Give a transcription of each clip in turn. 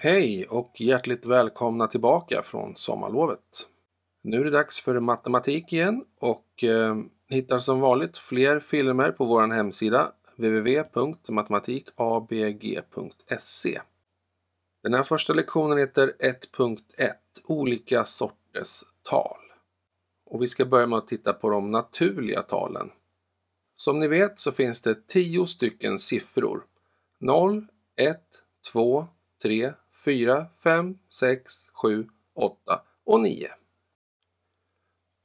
Hej och hjärtligt välkomna tillbaka från sommarlovet. Nu är det dags för matematik igen och eh, hittar som vanligt fler filmer på vår hemsida www.matematikabg.se. Den här första lektionen heter 1.1 Olika sorters tal. Och vi ska börja med att titta på de naturliga talen. Som ni vet så finns det 10 stycken siffror. 0, 1, 2, 3, 4, 5, 6, 7, 8 och 9.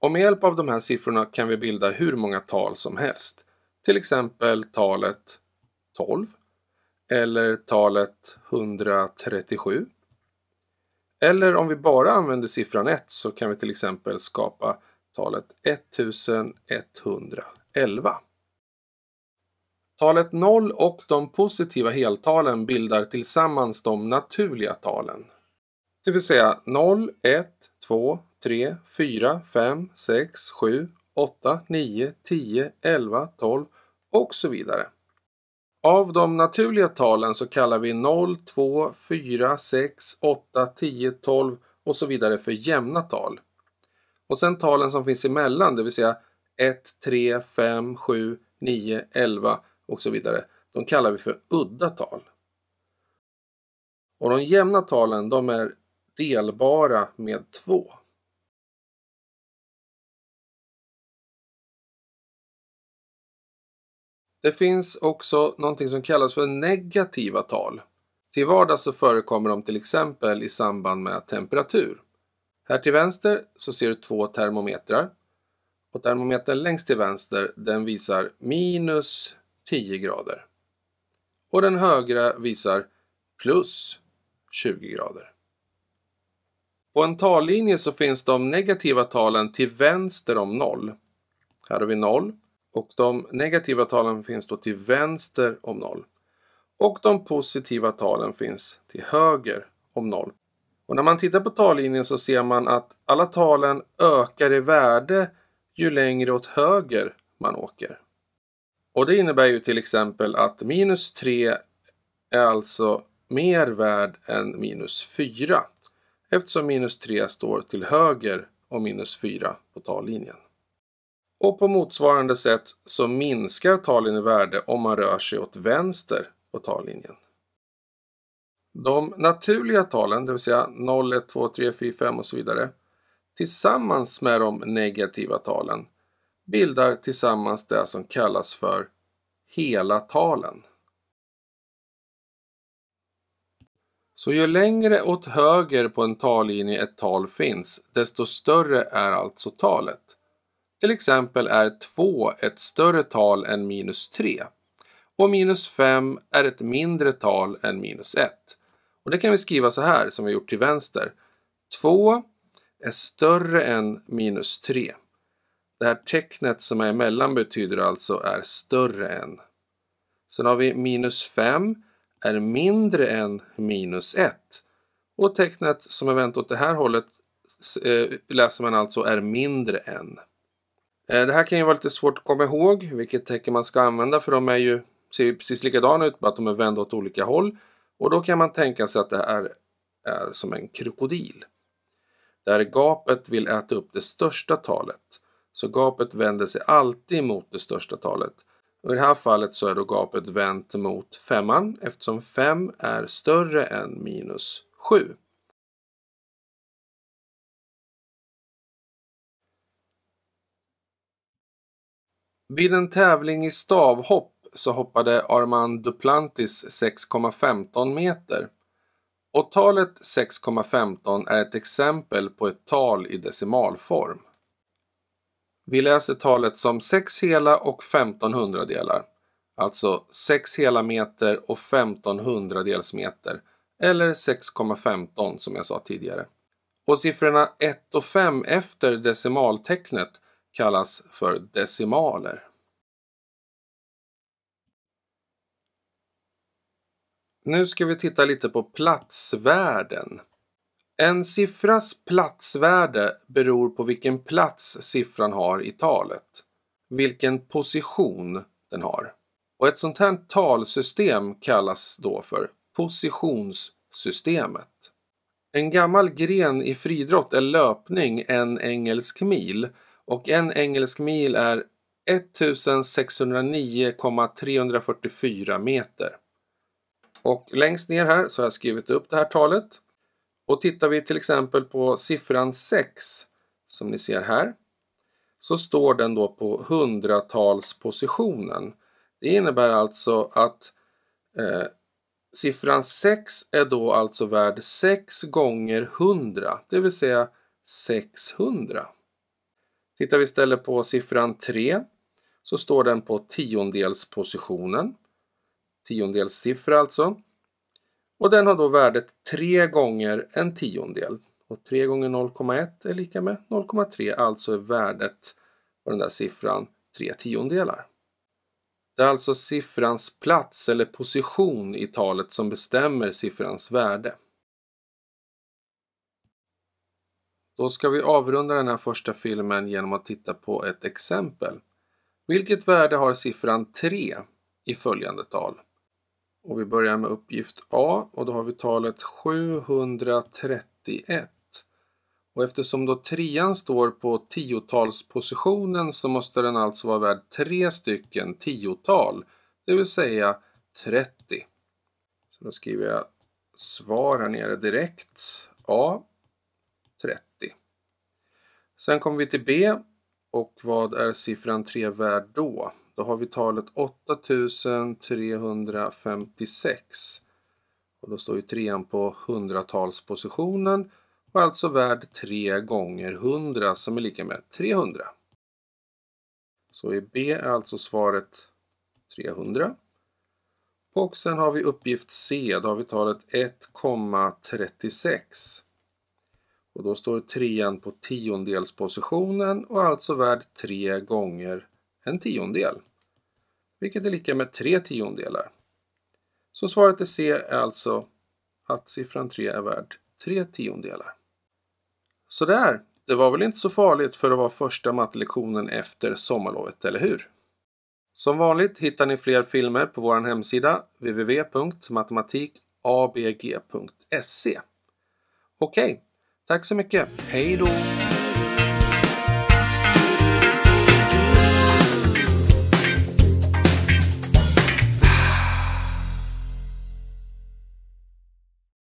Och med hjälp av de här siffrorna kan vi bilda hur många tal som helst. Till exempel talet 12 eller talet 137. Eller om vi bara använder siffran 1 så kan vi till exempel skapa talet 1111. Talet 0 och de positiva heltalen bildar tillsammans de naturliga talen. Det vill säga 0, 1, 2, 3, 4, 5, 6, 7, 8, 9, 10, 11, 12 och så vidare. Av de naturliga talen så kallar vi 0, 2, 4, 6, 8, 10, 12 och så vidare för jämna tal. Och sen talen som finns emellan, det vill säga 1, 3, 5, 7, 9, 11 och så vidare, de kallar vi för udda tal. Och de jämna talen de är delbara med två. Det finns också någonting som kallas för negativa tal. Till vardags så förekommer de till exempel i samband med temperatur. Här till vänster så ser du två termometrar och termometern längst till vänster den visar minus 10 grader. Och den högra visar plus 20 grader. På en tallinje så finns de negativa talen till vänster om 0. Här har vi 0 och de negativa talen finns då till vänster om 0. Och de positiva talen finns till höger om 0. Och när man tittar på tallinjen så ser man att alla talen ökar i värde ju längre åt höger man åker. Och det innebär ju till exempel att minus 3 är alltså mer värd än minus 4 eftersom minus 3 står till höger om minus 4 på tallinjen. Och på motsvarande sätt så minskar talen i värde om man rör sig åt vänster på tallinjen. De naturliga talen, det vill säga 0, 1, 2, 3, 4, 5 och så vidare, tillsammans med de negativa talen bildar tillsammans det som kallas för hela talen. Så ju längre åt höger på en tallinje ett tal finns, desto större är alltså talet. Till exempel är 2 ett större tal än minus 3 och minus 5 är ett mindre tal än minus 1. Och det kan vi skriva så här som vi gjort till vänster. 2 är större än minus 3. Det här tecknet som är emellan betyder alltså är större än. Sen har vi minus 5 är mindre än minus 1. Och tecknet som är vänt åt det här hållet eh, läser man alltså är mindre än. Eh, det här kan ju vara lite svårt att komma ihåg vilket tecken man ska använda för de är ju, ser ju precis likadana ut bara att de är vända åt olika håll. Och då kan man tänka sig att det här är som en krokodil. Där gapet vill äta upp det största talet. Så gapet vänder sig alltid mot det största talet. Och I det här fallet så är då gapet vänt mot femman eftersom 5 är större än minus 7. Vid en tävling i stavhopp så hoppade Armand Duplantis 6,15 meter. Och talet 6,15 är ett exempel på ett tal i decimalform. Vi läser talet som 6 hela och 15 hundradelar. Alltså 6 hela meter och 15 hundradels meter. Eller 6,15 som jag sa tidigare. Och siffrorna 1 och 5 efter decimaltecknet kallas för decimaler. Nu ska vi titta lite på platsvärden. En siffras platsvärde beror på vilken plats siffran har i talet, vilken position den har. Och ett sånt här talsystem kallas då för positionssystemet. En gammal gren i friidrott är löpning en engelsk mil och en engelsk mil är 1609,344 meter. Och längst ner här så har jag skrivit upp det här talet och tittar vi till exempel på siffran 6 som ni ser här så står den då på hundratalspositionen. Det innebär alltså att eh, siffran 6 är då alltså värd 6 gånger 100, det vill säga 600. Tittar vi istället på siffran 3 så står den på tiondelspositionen. Tiondelssiffra alltså. Och den har då värdet 3 gånger en tiondel. Och 3 gånger 0,1 är lika med 0,3, alltså är värdet på den där siffran 3 tiondelar. Det är alltså siffrans plats eller position i talet som bestämmer siffrans värde. Då ska vi avrunda den här första filmen genom att titta på ett exempel. Vilket värde har siffran 3 i följande tal? Och vi börjar med uppgift A och då har vi talet 731. Och eftersom då trean står på tiotalspositionen så måste den alltså vara värd tre stycken tiotal, det vill säga 30. Så då skriver jag svar här nere direkt. A 30. Sen kommer vi till B och vad är siffran 3 värd då? Då har vi talet 8356. Och då står ju trean på hundratalspositionen och är alltså värd 3 gånger 100 som är lika med 300. Så i B är alltså svaret 300. Och sen har vi uppgift C, då har vi talet 1,36. Och då står trean på tiondelspositionen och alltså värd 3 gånger en tiondel, vilket är lika med tre tiondelar. Så svaret i C är alltså att siffran 3 är värd tre tiondelar. Sådär, det var väl inte så farligt för att vara första mattelektionen efter sommarlovet, eller hur? Som vanligt hittar ni fler filmer på vår hemsida www.matematikabg.se Okej, tack så mycket. Hej då!